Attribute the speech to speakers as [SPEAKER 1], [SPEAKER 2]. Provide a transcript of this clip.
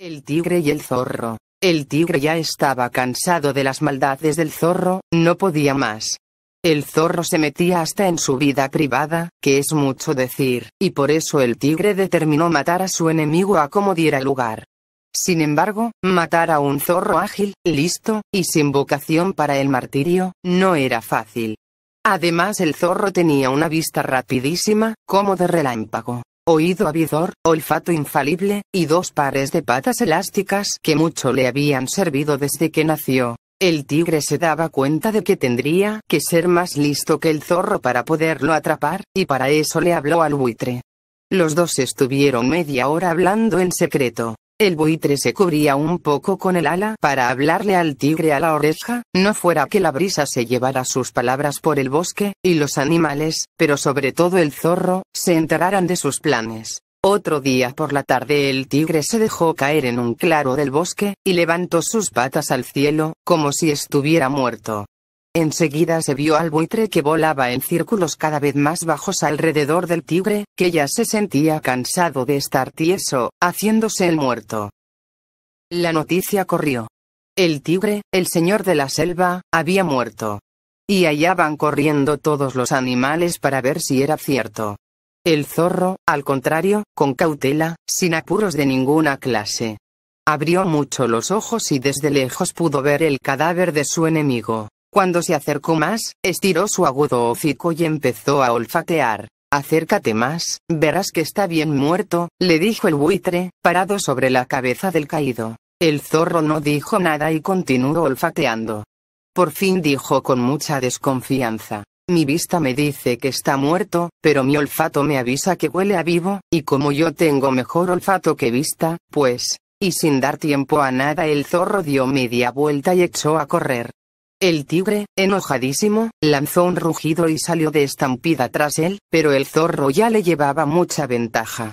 [SPEAKER 1] El tigre y el zorro. El tigre ya estaba cansado de las maldades del zorro, no podía más. El zorro se metía hasta en su vida privada, que es mucho decir, y por eso el tigre determinó matar a su enemigo a como diera lugar. Sin embargo, matar a un zorro ágil, listo, y sin vocación para el martirio, no era fácil. Además el zorro tenía una vista rapidísima, como de relámpago oído avizor, olfato infalible, y dos pares de patas elásticas que mucho le habían servido desde que nació. El tigre se daba cuenta de que tendría que ser más listo que el zorro para poderlo atrapar, y para eso le habló al buitre. Los dos estuvieron media hora hablando en secreto. El buitre se cubría un poco con el ala para hablarle al tigre a la oreja, no fuera que la brisa se llevara sus palabras por el bosque, y los animales, pero sobre todo el zorro, se enteraran de sus planes. Otro día por la tarde el tigre se dejó caer en un claro del bosque, y levantó sus patas al cielo, como si estuviera muerto. Enseguida se vio al buitre que volaba en círculos cada vez más bajos alrededor del tigre, que ya se sentía cansado de estar tieso, haciéndose el muerto. La noticia corrió. El tigre, el señor de la selva, había muerto. Y allá van corriendo todos los animales para ver si era cierto. El zorro, al contrario, con cautela, sin apuros de ninguna clase. Abrió mucho los ojos y desde lejos pudo ver el cadáver de su enemigo. Cuando se acercó más, estiró su agudo hocico y empezó a olfatear. Acércate más, verás que está bien muerto, le dijo el buitre, parado sobre la cabeza del caído. El zorro no dijo nada y continuó olfateando. Por fin dijo con mucha desconfianza. Mi vista me dice que está muerto, pero mi olfato me avisa que huele a vivo, y como yo tengo mejor olfato que vista, pues... Y sin dar tiempo a nada el zorro dio media vuelta y echó a correr. El tigre, enojadísimo, lanzó un rugido y salió de estampida tras él, pero el zorro ya le llevaba mucha ventaja.